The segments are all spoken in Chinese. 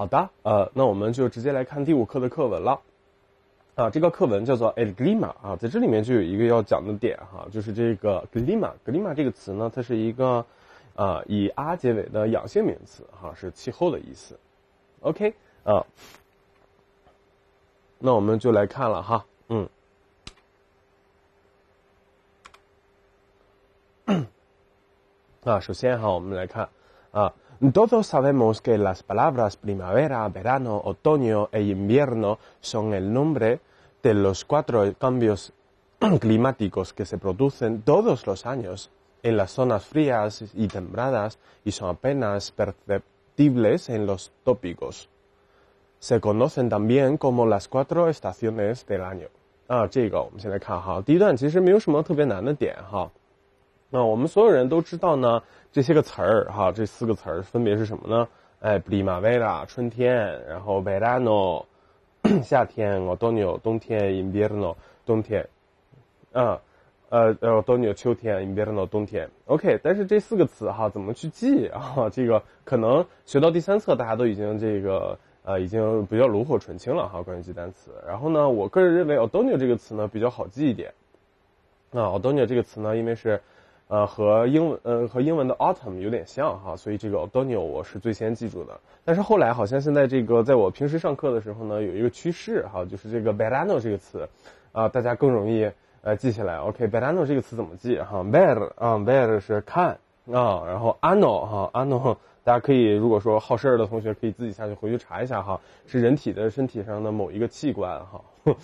好的，呃，那我们就直接来看第五课的课文了，啊，这个课文叫做 El Glima 啊，在这里面就有一个要讲的点哈，就是这个 Glima，Glima 这个词呢，它是一个，呃，以 R 结尾的阳性名词哈，是气候的意思，OK 啊，那我们就来看了哈，嗯，啊，首先哈，我们来看啊。Todos sabemos que las palabras primavera, verano, otoño e invierno son el nombre de los cuatro cambios climáticos que se producen todos los años en las zonas frías y tembradas y son apenas perceptibles en los tópicos. Se conocen también como las cuatro estaciones del año. Ah, 那我们所有人都知道呢，这些个词儿哈，这四个词儿分别是什么呢？哎，Primavera 春天，然后 Verano 夏天，Otoño 冬天，Invierno 冬天。嗯，呃，Otoño 秋天，Invierno 冬天。OK，但是这四个词哈，怎么去记啊？这个可能学到第三册，大家都已经这个呃，已经比较炉火纯青了哈，关于记单词。然后呢，我个人认为 Otoño 这个词呢比较好记一点。那 Otoño 这个词呢，因为是呃，和英文呃和英文的 autumn 有点像哈，所以这个 o d o n i l 我是最先记住的。但是后来好像现在这个，在我平时上课的时候呢，有一个趋势哈，就是这个 b e r a n o 这个词，啊，大家更容易呃记起来。OK，b e r a n o 这个词怎么记哈 b a r 啊 b a r 是看啊，然后 ano n 哈 ano 大家可以如果说好事儿的同学可以自己下去回去查一下哈，是人体的身体上的某一个器官哈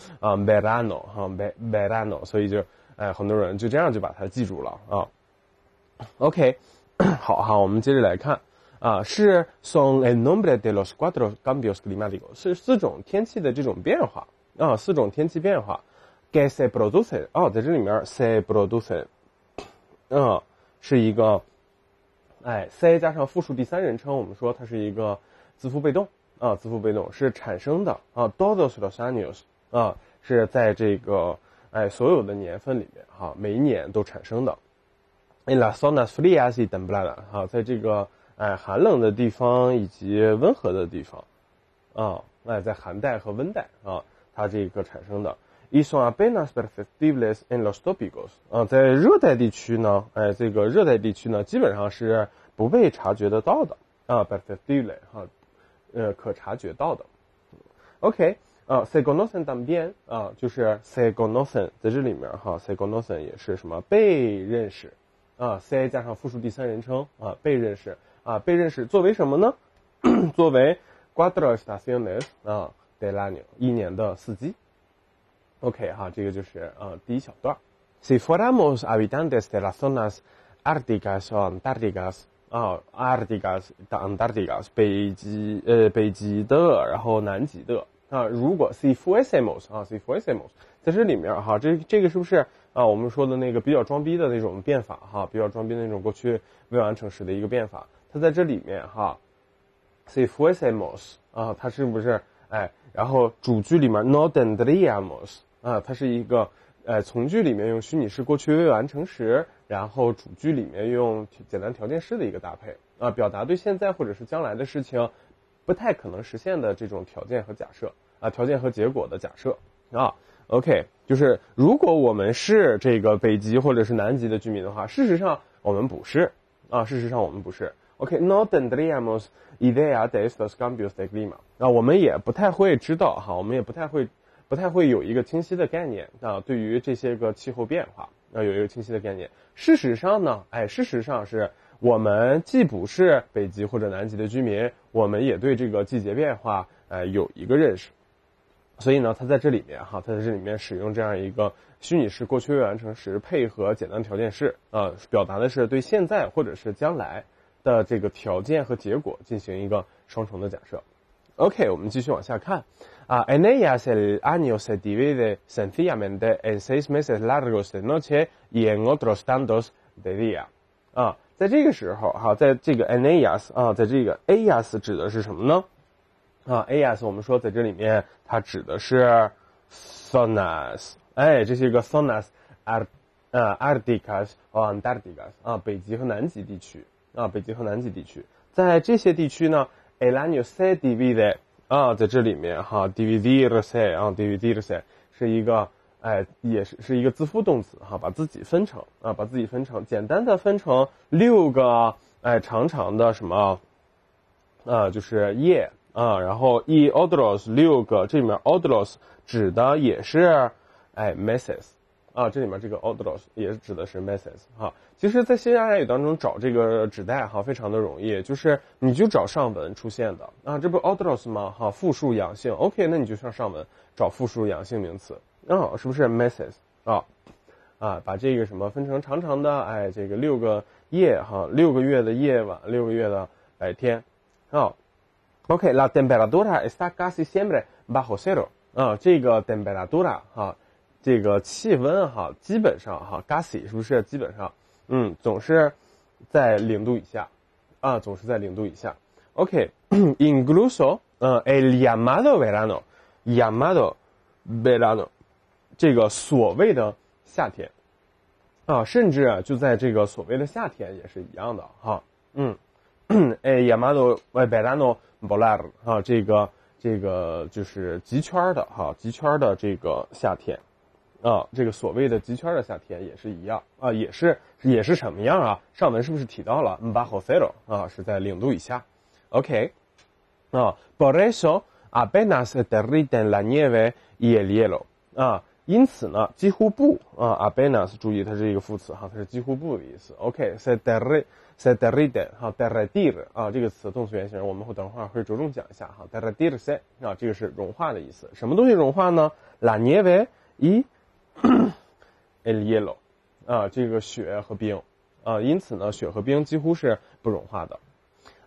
啊 b e r a n o 哈 b e r a n o 所以就哎很多人就这样就把它记住了啊。OK，好哈，我们接着来看啊，是 son e nombre de los cuatro cambios climáticos 是四种天气的这种变化啊，四种天气变化，gas se produce 啊，在这里面 se produce，嗯，是一个，哎，se 加上复数第三人称，我们说它是一个自符被动啊，自符被动是产生的啊，todos los años 啊是在这个哎所有的年份里面哈，每一年都产生的。en lasonas frías y templadas，哈，在这个哎寒冷的地方以及温和的地方，啊，哎在寒带和温带啊，它这个产生的。esos apenas b e r festivales en los tropicos，啊，在热带地区呢，哎，这个热带地区呢基本上是不被察觉得到的，啊 b e r festivale，哈，呃，可察觉到的。OK，呃，se conocen también，啊，就是 se conocen 在这里面哈，se conocen 也是什么被认识。啊，ci 加上复数第三人称啊，被认识啊，被认识作为什么呢？作为 guardaros da c i o n e s 啊，de lany 一年的四季。OK 哈，这个就是呃第一小段。Siforamos aviandes de lasonas artigas on artigas 啊，artigas on artigas，北极呃北极的，然后南极的。啊，如果 see fuimos o 啊，e fuimos，o 在这里面哈，这这个是不是啊？我们说的那个比较装逼的那种变法哈，比较装逼的那种过去未完成时的一个变法，它在这里面哈，e fuimos o 啊，它是不是？哎，然后主句里面 no teniamos 啊，它是一个呃从句里面用虚拟式过去未完成时，然后主句里面用简单条件式的一个搭配啊，表达对现在或者是将来的事情。不太可能实现的这种条件和假设啊，条件和结果的假设啊。OK，就是如果我们是这个北极或者是南极的居民的话，事实上我们不是啊。事实上我们不是。OK，Northern animals there days the scumbus dilemma 啊，我们也不太会知道哈，我们也不太会，不太会有一个清晰的概念啊，对于这些个气候变化啊有一个清晰的概念。事实上呢，哎，事实上是。我们既不是北极或者南极的居民，我们也对这个季节变化，呃，有一个认识。所以呢，它在这里面哈，它在这里面使用这样一个虚拟式过去未完成时，配合简单条件式，呃，表达的是对现在或者是将来的这个条件和结果进行一个双重的假设。OK，我们继续往下看啊 e n e i a se l años se divide sencillamente en seis meses largos de noche y en otros tantos de día 啊。在这个时候，哈，在这个 aias 啊，在这个 aias 指的是什么呢？啊，a a s 我们说在这里面它指的是 sonas，哎，这是一个 sonas ar，呃，arcticas on antarcticas 啊，北极和南极地区啊，北极和南极地区，在这些地区呢 e l a n u C se divid，啊，在这里面哈，divided se，啊，divided se 是一个。哎，也是是一个自复动词哈，把自己分成啊，把自己分成简单的分成六个哎，长长的什么啊，就是叶啊，然后 e o d o r o s 六个，这里面 audros 指的也是哎 m e s s e s 啊，这里面这个 o d o r o s 也指的是 m e s s e s 哈。其实，在西班牙语当中找这个指代哈，非常的容易，就是你就找上文出现的啊，这不是 audros 吗？哈，复数阳性，OK，那你就上上文找复数阳性名词。然后是不是 m e s s e s 啊？啊，把这个什么分成长长的，哎，这个六个夜哈，六个月的夜晚，六个月的白天，哦。OK，la temperatura está casi siempre bajo cero。啊，这个 temperatura 哈，这个气温哈，基本上哈，casi 是不是基本上，嗯，总是在零度以下啊，总是在零度以下。OK，incluso el llamado verano，llamado verano。这个所谓的夏天，啊，甚至啊，就在这个所谓的夏天也是一样的哈，嗯，哎呀妈的，外白兰诺 b o l a d 啊，这个这个就是极圈的哈，极圈的这个夏天，啊，这个所谓的极圈的夏天也是一样啊，也是也是什么样啊？上文是不是提到了 mbahosero 啊，是在零度以下，OK，啊，por eso apenas deriten la nieve y el hielo 啊。因此呢，几乎不啊，abanas，注意它是一个副词哈，它是几乎不的意思。OK，se derrite，se d e r r i d e 哈，derrite，啊，这个词动词原形，我们会等会儿会着重讲一下哈，derrite，啊，这个是融化的意思。什么东西融化呢？la nieve，咦，es yellow，啊，这个雪和冰，啊，因此呢，雪和冰几乎是不融化的。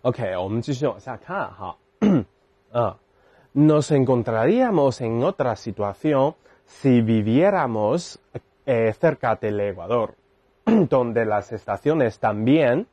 OK，我们继续往下看哈，啊，nos encontraríamos en otra situación。Si viviéramos cerca de l Ecuador, donde las estaciones también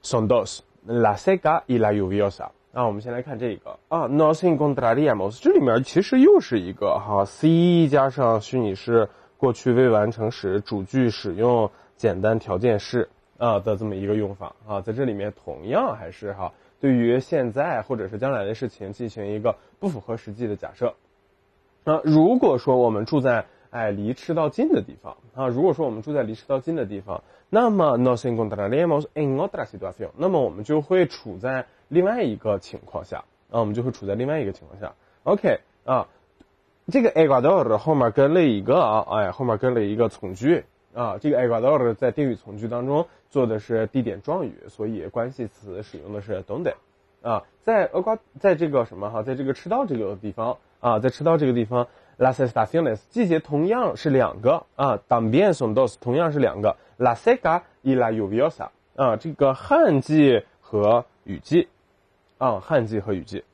son dos, la seca y la lluviosa。啊，我们先来看这个。啊，no sin condaríamos。这里面其实又是一个哈，c 加上虚拟式过去未完成时，主句使用简单条件式啊的这么一个用法啊，在这里面同样还是哈，对于现在或者是将来的事情进行一个不符合实际的假设。那如果说我们住在哎离赤道近的地方啊，如果说我们住在离赤道近的地方，那么 n o t i n g g e s n o t a c 那么我们就会处在另外一个情况下啊，我们就会处在另外一个情况下。OK 啊，这个 agua do 后面跟了一个啊，哎后面跟了一个从句啊，这个 agua do 在定语从句当中做的是地点状语，所以关系词使用的是 donde 啊，在 agua 在这个什么哈，在这个赤道这个地方。啊，在赤道这个地方，las estaciones 季节同样是两个啊，dambien son dos 同样是两个，la seca y la lluviosa 啊，这个旱季和雨季，啊，旱季和雨季。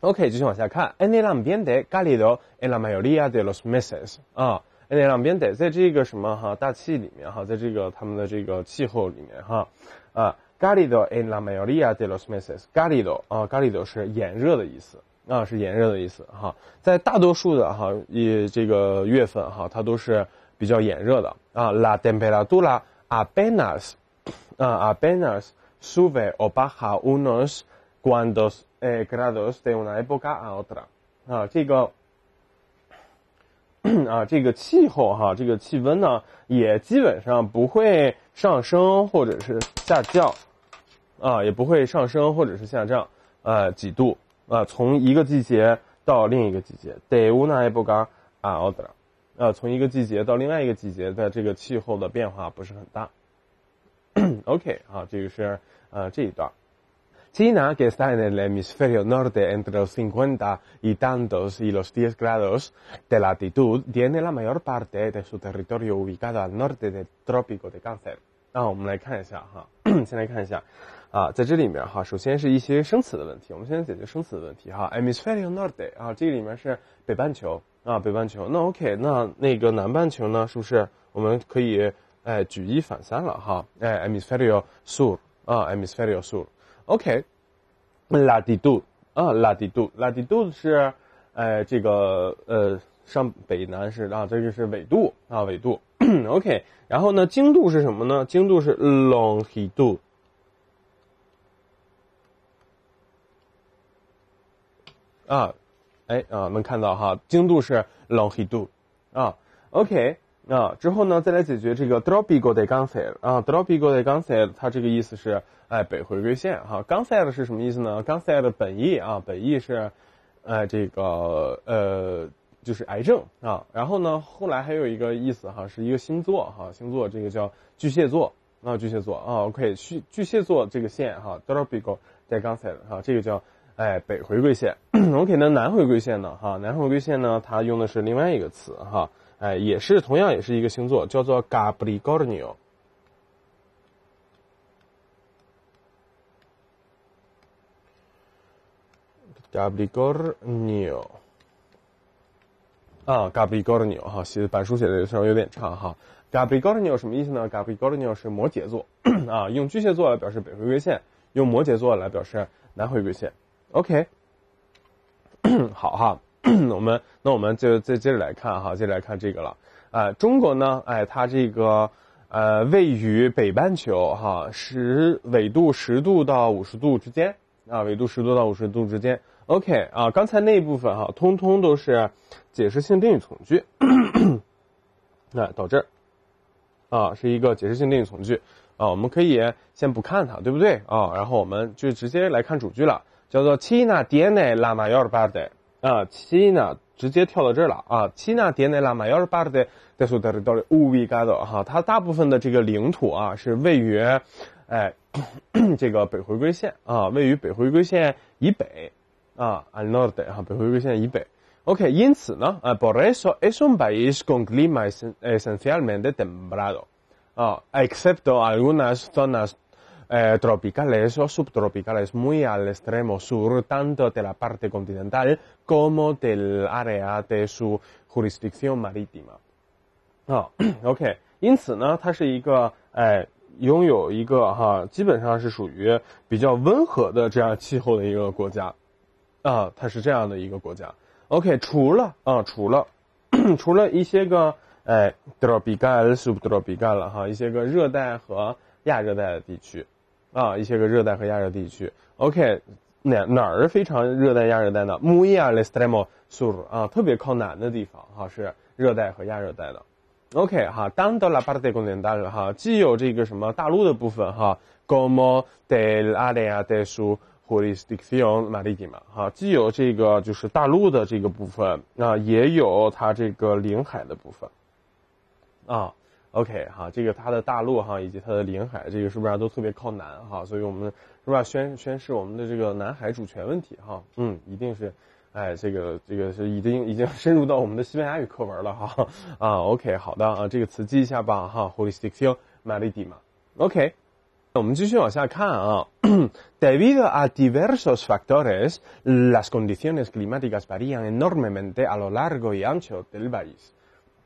OK，继续往下看，en la mbienda calido en la mayoría de los meses 啊，en la mbienda 在这个什么哈大气里面哈，在这个他们的这个气候里面哈啊 g a l i d o en la mayoría de los m e s e s g a l i d o 啊 g a l i d o 是炎热的意思。啊，是炎热的意思哈，在大多数的哈以这个月份哈，它都是比较炎热的啊。La temperatura apenas, 啊 apenas sube o baja unos cuantos grados de una época a otra。啊，这个啊，这个气候哈，这个气温呢，也基本上不会上升或者是下降，啊，也不会上升或者是下降，呃，几度。呃，从一个季节到另一个季节，de una época a o r 从一个季节到另外一个季节的这个气候的变化不是很大。OK，好，这个是呃这一段。西班牙给塞 e 莱米斯费尤诺德 r 和四分之一，因为它 i 西 a d 十度的纬度，它在它的大部分的领土上位于北回归线以北。那我们来看一下哈，先来看一下。啊，在这里面哈，首先是一些生词的问题，我们先解决生词的问题哈。e m i s f e r i o Norte 啊，这个里面是北半球啊，北半球。那 OK，那那个南半球呢，是不是我们可以哎举一反三了哈？哎 e m i s f e r i o Sur 啊 e m i s f e r i o Sur。OK，拉低杜啊，拉低杜，拉低杜是哎这个呃上北南是啊，这就是纬度啊，纬度。OK，然后呢，经度是什么呢？经度是 Longitud。啊，哎啊，能看到哈，精度是 l o n g i t u d 啊，OK，啊之后呢，再来解决这个 d r o b i g o de g a n s e i 啊 d r o b i g o de g a n s e i 它这个意思是，哎，北回归线哈 g a n s e i 的是什么意思呢 g a n s e i 的本意啊，本意是，哎，这个呃，就是癌症啊，然后呢，后来还有一个意思哈，是一个星座哈，星座这个叫巨蟹座啊，巨蟹座啊，OK，巨巨蟹座这个线哈 d r o b i g o d 刚 g a n s 哈，这个叫。哎，北回归线。我们那南回归线呢？哈，南回归线呢？它用的是另外一个词哈。哎，也是同样也是一个星座，叫做 g a b r i Gornio。g a b r i Gornio。啊 g a b r i Gornio 哈，写板书写的稍微有点差哈。g a b r i Gornio 什么意思呢？Gabbri Gornio 是摩羯座 啊，用巨蟹座来表示北回归线，用摩羯座来表示南回归线。OK，好哈，我们那我们就再接着来看哈，接着来看这个了啊。中国呢，哎，它这个呃位于北半球哈，十纬度十度到五十度之间啊，纬度十度到五十度之间。OK 啊，刚才那一部分哈，通通都是解释性定语从句，那到这儿啊是一个解释性定语从句啊，我们可以先不看它，对不对啊？然后我们就直接来看主句了。叫做 China, Chile, Lamayalba 的啊，China 直接跳到这儿了啊，China, Chile, Lamayalba r 的，t 说它的 i 了，Oh r o m i g a d o 哈，它大部分的这个领土啊是位于，哎，这个北回归线啊，位于北回归线以北啊，Al Norte 哈，北回归线以北，OK，因此呢，呃，Por eso es un país con clima esencialmente t e m p r a d o 啊，excepto algunas zonas。热带的或 subtropicales muy al extremo sur tanto de la parte continental como del área de su húlisticismo climático。啊，OK，因此呢，它是一个哎拥有一个哈基本上是属于比较温和的这样气候的一个国家。啊，它是这样的一个国家。OK，除了啊除了除了一些个哎，drobicales subdrobicales 哈一些个热带和亚热带的地区。啊，一些个热带和亚热带地区。OK，哪哪儿非常热带亚热带的？Muy al extremo sur 啊，特别靠南的地方哈，是热带和亚热带的。OK 哈，当德拉巴特公联大陆哈，既有这个什么大陆的部分哈，como de la dea de su h u r i s diccion 玛 i 吉哈，既有这个就是大陆的这个部分，那也有它这个领海的部分啊。OK，哈，这个它的大陆哈以及它的领海，这个是不是都特别靠南哈？所以我们是不是要宣宣示我们的这个南海主权问题哈？嗯，一定是，哎，这个这个是已经已经深入到我们的西班牙语课文了哈。啊，OK，好的啊，这个词记一下吧哈 h o l s t i c a marítima。OK，我们继续往下看啊。Debido a diversos factores, las condiciones climáticas varían enormemente a lo largo y ancho del país.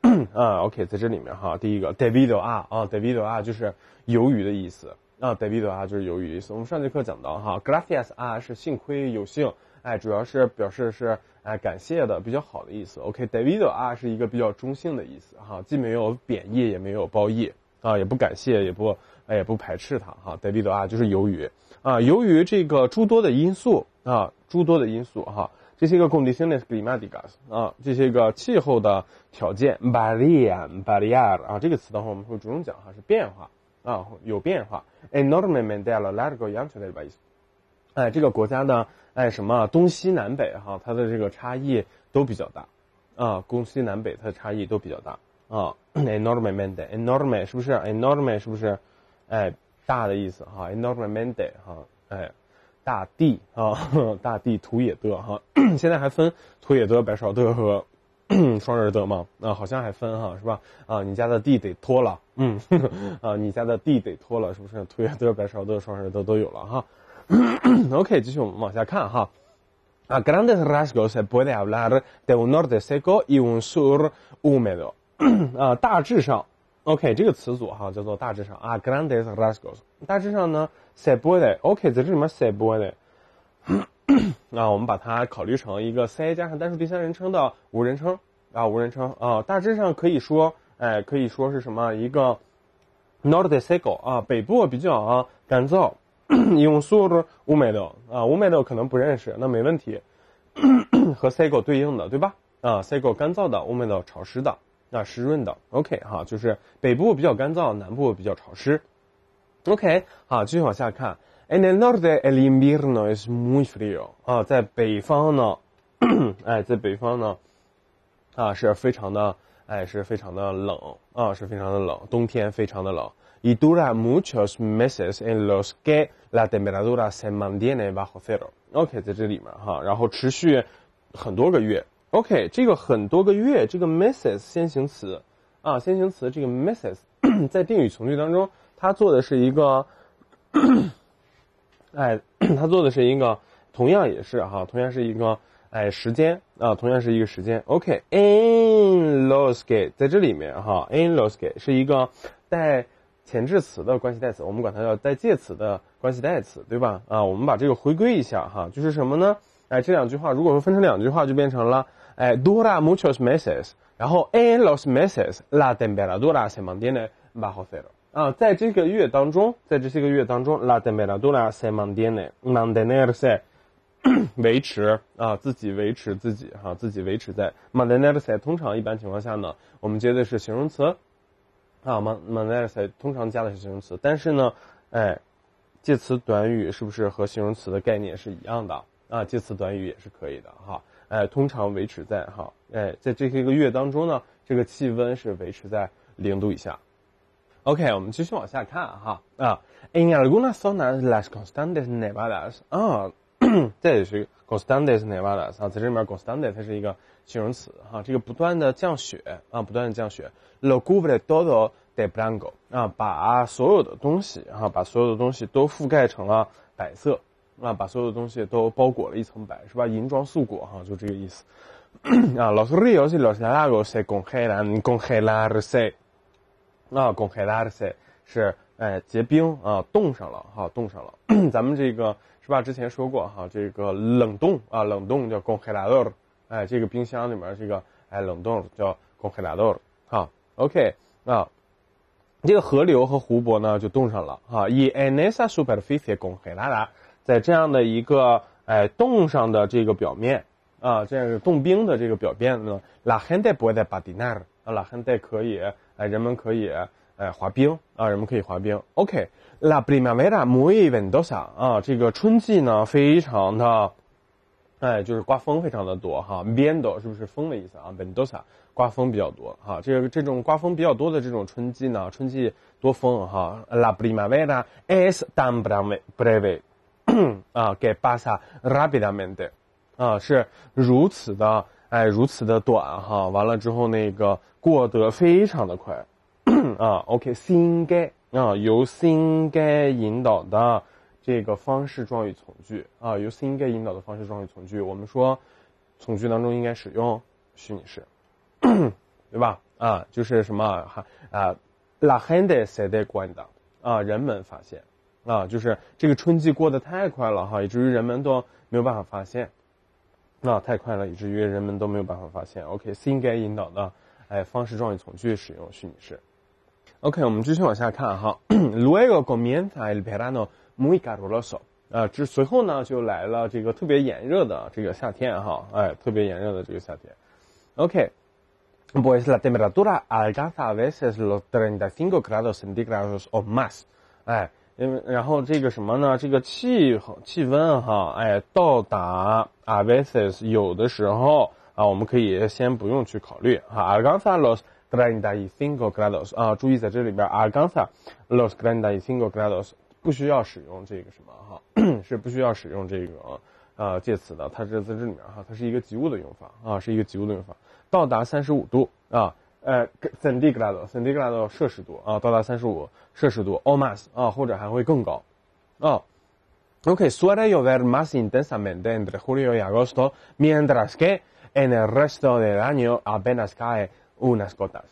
啊，OK，在这里面哈，第一个，devido 啊，啊，devido 啊，就是由于的意思啊，devido 啊，就是由于意思。我们上节课讲到哈，gracias 啊，是幸亏、有幸，哎，主要是表示是哎感谢的，比较好的意思。OK，devido 啊，是一个比较中性的意思哈，既没有贬义，也没有褒义啊，也不感谢，也不哎也不排斥它哈。devido 啊，就是由于啊，由于这个诸多的因素啊，诸多的因素哈。这些个地理性的 climate g a s 啊，这些个气候的条件。a a r i r i a r 啊，这个词的话，我们会着重讲哈，是变化啊，有变化。Enorme mende，l a 语，Young today 吧意思。哎，这个国家呢，哎什么东西南北哈，它的这个差异都比较大啊，东西南北它的差异都比较大啊。Enorme mende，Enorme 是不是？Enorme 是不是？哎，大的意思哈，Enorme mende 哈，哎。大地啊，大地土野的哈，现在还分土野的、白勺的和 双人的吗？啊，好像还分哈，是吧？啊，你家的地得拖了，嗯，啊，你家的地得拖了，是不是土野的、白勺的、双人的都有了哈？OK，继续我们往下看哈。啊，grandes rasgos se puede hablar de un norte seco y un sur húmedo。啊，大致上，OK，这个词组哈叫做大致上啊，grandes rasgos，大致上呢。s i b o k 在这里面 s i b 那我们把它考虑成一个 S 加上单数第三人称的无人称啊，无人称啊，大致上可以说，哎，可以说是什么一个 Not the s i c l e 啊，北部比较啊干燥，用缩略 Umedo 啊，Umedo 可能不认识，那没问题，和 s i c l e 对应的对吧？啊 s i c l e 干燥的，Umedo 潮湿的，那湿润的，OK 哈，就是北部比较干燥，南部比较潮湿。OK，好，继续往下看。En el norte el invierno es m u c h frio 啊，在北方呢，哎，在北方呢，啊，是非常的，哎，是非常的冷啊，是非常的冷，冬天非常的冷。Y d u r a n t muchos meses en los que la temperatura se mantiene bajo cero。OK，在这里面哈，然后持续很多个月。OK，这个很多个月，这个 meses 先行词啊，先行词这个 meses 在定语从句当中。他做的是一个，哎，他做的是一个，同样也是哈，同样是一个，哎，时间啊，同样是一个时间。OK，i n los g a t e 在这里面哈 i n los g a t e 是一个带前置词的关系代词，我们管它叫带介词的关系代词，对吧？啊，我们把这个回归一下哈，就是什么呢？哎，这两句话如果说分成两句话，就变成了哎 d u r a t muchos meses，然后 en los meses la temperatura se mantiene bajo cero。啊，在这个月当中，在这些个月当中，拉德梅拉多拉塞芒迪内，芒迪内尔塞，维持啊，自己维持自己哈，自己维持在曼德内尔塞。通常一般情况下呢，我们接的是形容词，啊，曼曼德内尔塞通常加的是形容词，但是呢，哎，介词短语是不是和形容词的概念是一样的？啊，介词短语也是可以的哈。哎，通常维持在哈，哎，在这些个月当中呢，这个气温是维持在零度以下。OK，我们继续往下看哈啊。En algunas zonas las constantes nevadas 啊，这也是 constantes nevadas 啊，在这里面 constantes 它是一个形容词哈，这个不断的降雪啊，不断的降雪。Lo cubre todo de blanco 啊，把所有的东西啊，把所有的东西都覆盖成了白色啊，把所有的东西都包裹了一层白，是吧？银装素裹哈，就这个意思。Los ríos y los lagos se congelan，congelarse。那 congelarse 是哎结冰啊冻上了哈冻上了，咱们这个是吧？之前说过哈，这个冷冻啊冷冻叫 congelador，哎这个冰箱里面这个哎冷冻叫 congelador，好 OK 啊，这个河流和湖泊呢就冻上了哈。以 an esa superficie congelada 在这样的一个哎冻上的这个表面啊，这样冻冰的这个表面呢，la gente puede patinar。啊，拉汉代可以，哎，人们可以，哎，滑冰啊，人们可以滑冰。OK，la primavera muy v e n d o s a 啊，这个春季呢非常的，哎，就是刮风非常的多哈。v e n d o 是不是风的意思啊 v e n o s a 刮风比较多哈。这个这种刮风比较多的这种春季呢，春季多风哈。La primavera es tan breve breve 啊，que pasa rapidamente 啊，是如此的。哎，如此的短哈，完了之后那个过得非常的快，啊 o k t 该 i n 啊，由 t 该 i n 引导的这个方式状语从句啊，由 t 该 i n 引导的方式状语从句，我们说从句当中应该使用虚拟式，对吧？啊，就是什么哈啊，la gente se da c u n t a 啊，人们发现啊，就是这个春季过得太快了哈，以至于人们都没有办法发现。那太快了，以至于人们都没有办法发现。OK，应该引导的，哎，方式状语从句使用虚拟式。OK，我们继续往下看哈。Luego comienza el verano muy caluroso 啊，之随后呢就来了这个特别炎热的这个夏天哈，哎，特别炎热的这个夏天。OK，pues la temperatura alcanza a veces los treinta y cinco grados centígrados o más，哎。因为然后这个什么呢？这个气气温哈，哎，到达 a v i s e s 有的时候啊，我们可以先不用去考虑哈。arganza los g r a n d a s s i n g l glados 啊，注意在这里边 arganza los g r a n d a s s i n g l glados 不需要使用这个什么哈，是不需要使用这个呃介词的，它这在这里面哈，它是一个及物的用法啊，是一个及物的用法，到达三十五度啊。呃 c e l s i d s Celsius 摄氏度啊，到达三十五摄氏度，or m a s e 啊，或者还会更高，啊。OK，a y suele llover más intensamente entre julio y agosto，mientras que en el resto del año apenas cae unas gotas。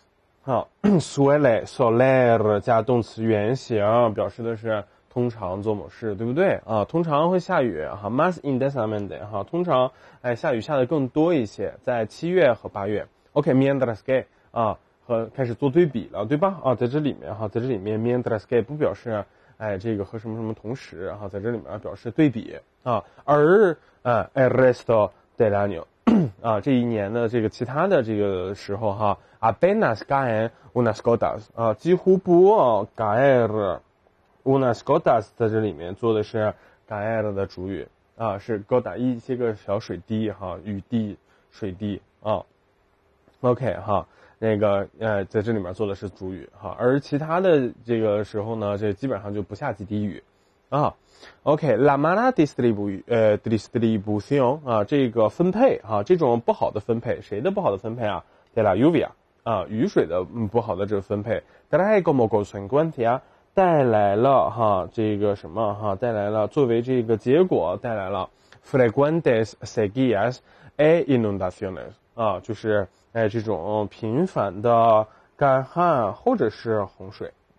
好 s u e l e s o l e r 加动词原形表示的是通常做某事，对不对？啊，通常会下雨哈。mas intensamente 哈，通常哎下雨下的更多一些，在七月和八月。OK，a y mientras que 啊，和开始做对比了，对吧？啊，在这里面哈，在这里面 m i e n t r a s k e 不表示，哎，这个和什么什么同时，然后在这里面表示对比啊。而，啊、e l resto del año，啊，这一年的这个其他的这个时候哈 a b e n a s q a e unas gotas，啊，几乎不 q a e r unas gotas，在这里面做的是 g a e r 的主语啊，是高达一些个小水滴哈，雨滴、水滴啊。OK 哈。那个呃，在这里面做的是主语哈，而其他的这个时候呢，这基本上就不下几滴雨，啊，OK，la m a l a t a distribu，呃，distribución 啊，这个分配哈，这种不好的分配，谁的不好的分配啊？de la lluvia 啊，雨水的嗯不好的这个分配，de la higrometria 带来了哈，这个什么哈，带来了作为这个结果带来了 frecuentes sequías e inundaciones 啊，就是。哎，这种频繁的干旱或者是洪水，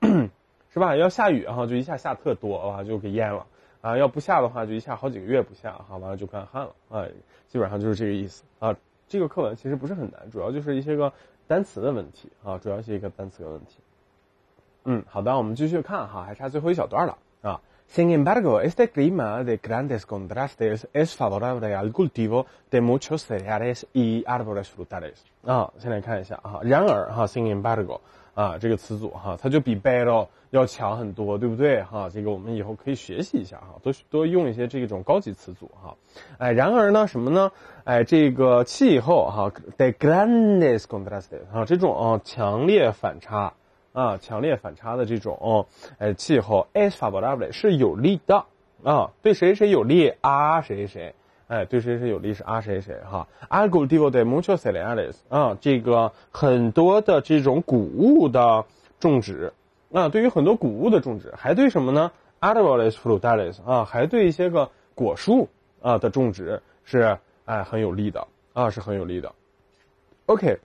是吧？要下雨哈，就一下下特多啊，就给淹了啊；要不下的话，就一下好几个月不下哈，完了就干旱了啊。基本上就是这个意思啊。这个课文其实不是很难，主要就是一些个单词的问题啊，主要是一个单词的问题。嗯，好的，我们继续看哈，还差最后一小段了。Sin embargo，este clima de grandes contrastes es favorable al cultivo de muchos cereales y árboles frutales。啊，先来看一下哈，然而哈，sin embargo，啊这个词组哈，它就比 bello 要强很多，对不对哈？这个我们以后可以学习一下哈，多多用一些这种高级词组哈。哎，然而呢，什么呢？哎，这个气候哈，de grandes contrastes，啊这种强烈反差。啊，强烈反差的这种，哎，气候。Es favorable 是有利的，啊，对谁谁有利啊，谁谁谁，哎，对谁谁有利是啊，谁谁谁哈。Algodívo de muchos cereales，啊，这个很多的这种谷物的种植，那对于很多谷物的种植，还对什么呢 a r t o l e s frutales，啊，还对一些个果树啊的种植是哎很有利的，啊，是很有利的。OK。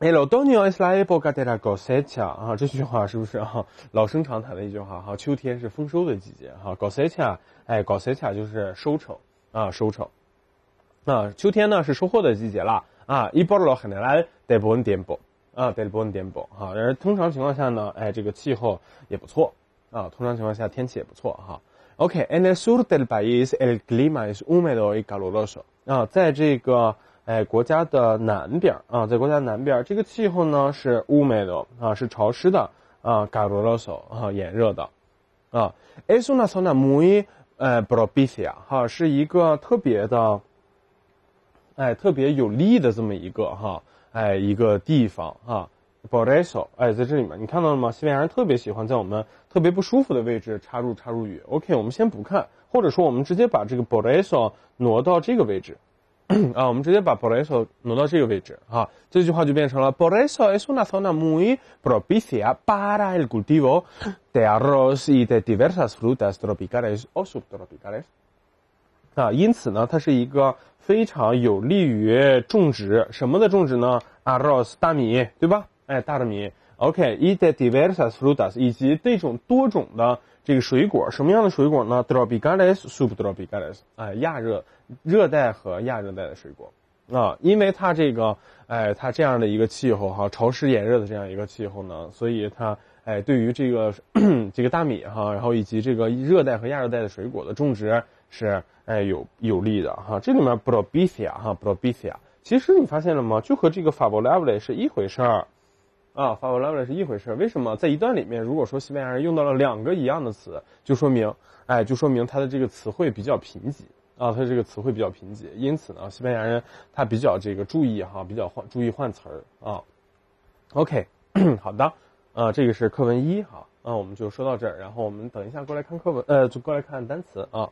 哎，老当年啊，斯拉埃波格 s 来 c 塞 a 啊，这句话是不是啊？老生常谈的一句话哈。秋天是丰收的季节哈，高塞切，哎，c 塞 a 就是收成啊，收成。啊，秋天呢是收获的季节啦啊。伊波罗海南拉带波恩颠波啊，带波恩颠波哈。然后通常情况下呢，哎，这个气候也不错啊。通常情况下天气也不错哈。OK，安那苏 l i m a 伊 s 埃利格里马也是乌梅 l 伊卡 o 罗 o 啊，在这个。哎，国家的南边啊，在国家南边，这个气候呢是乌 i 的啊，是潮湿的啊，卡罗 s 索啊，炎热的啊。Es una 埃苏纳索纳姆伊哎，b i s i a 哈，是一个特别的哎，特别有利的这么一个哈哎一个地方哈。e 莱 o 哎，在这里面你看到了吗？西班牙人特别喜欢在我们特别不舒服的位置插入插入语。OK，我们先不看，或者说我们直接把这个 b o e 莱 o 挪到这个位置。啊，我们直接把 por eso 挪到这个位置啊，这句话就变成了 por eso es una zona muy propicia para el cultivo de arroz y de diversas frutas tropicales o subtropicales。啊，因此呢，它是一个非常有利于种植什么的种植呢？arroz 大米，对吧？哎，大的米。OK，a y de diversas frutas 以及这种多种的。这个水果什么样的水果呢 b r o z i l a l e s s o u p e a s t b r a i l i s 哎，亚热、热带和亚热带的水果，啊，因为它这个，哎，它这样的一个气候哈，潮湿炎热的这样一个气候呢，所以它，哎，对于这个，这个大米哈，然后以及这个热带和亚热带的水果的种植是，哎，有有利的哈。这里面 b r o b i a 哈 b r o b i a 其实你发现了吗？就和这个 f a b u l a b l e 是一回事儿。啊，v a 文、拉 e 是一回事。为什么在一段里面，如果说西班牙人用到了两个一样的词，就说明，哎，就说明他的这个词汇比较贫瘠啊，他这个词汇比较贫瘠。因此呢，西班牙人他比较这个注意哈，比较换注意换词儿啊。OK，好的，啊，这个是课文一哈，啊，我们就说到这儿。然后我们等一下过来看课文，呃，就过来看单词啊。